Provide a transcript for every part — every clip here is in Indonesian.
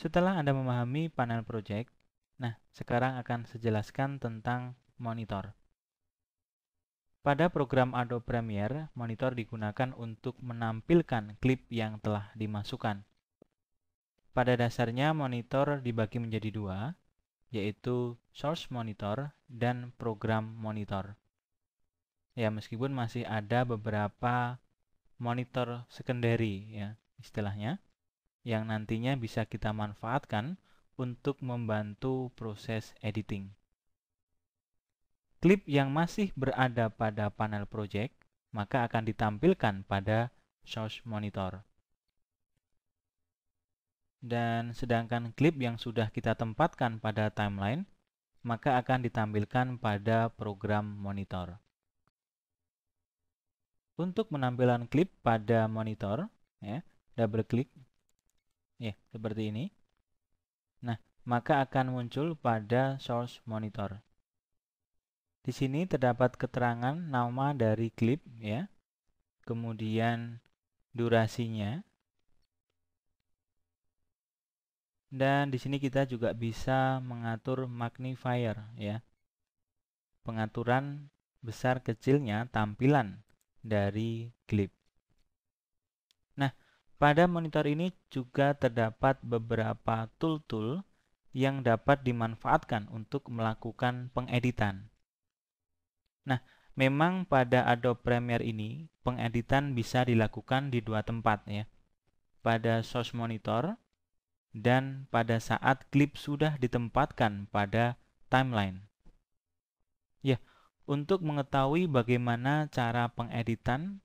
Setelah Anda memahami panel project, nah sekarang akan sejelaskan tentang monitor. Pada program Adobe Premiere, monitor digunakan untuk menampilkan klip yang telah dimasukkan. Pada dasarnya, monitor dibagi menjadi dua, yaitu source monitor dan program monitor. Ya, meskipun masih ada beberapa monitor secondary ya istilahnya yang nantinya bisa kita manfaatkan untuk membantu proses editing. Klip yang masih berada pada panel project maka akan ditampilkan pada source monitor. Dan sedangkan klip yang sudah kita tempatkan pada timeline maka akan ditampilkan pada program monitor. Untuk penampilan klip pada monitor, ya, double klik ya seperti ini nah maka akan muncul pada source monitor di sini terdapat keterangan nama dari klip ya kemudian durasinya dan di sini kita juga bisa mengatur magnifier ya pengaturan besar kecilnya tampilan dari klip pada monitor ini juga terdapat beberapa tool-tool yang dapat dimanfaatkan untuk melakukan pengeditan. Nah, memang pada Adobe Premiere ini pengeditan bisa dilakukan di dua tempat ya. Pada source monitor dan pada saat klip sudah ditempatkan pada timeline. Ya, untuk mengetahui bagaimana cara pengeditan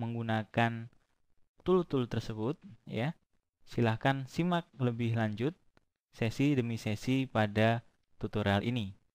menggunakan tool-tool tersebut ya. Silahkan simak lebih lanjut sesi demi sesi pada tutorial ini.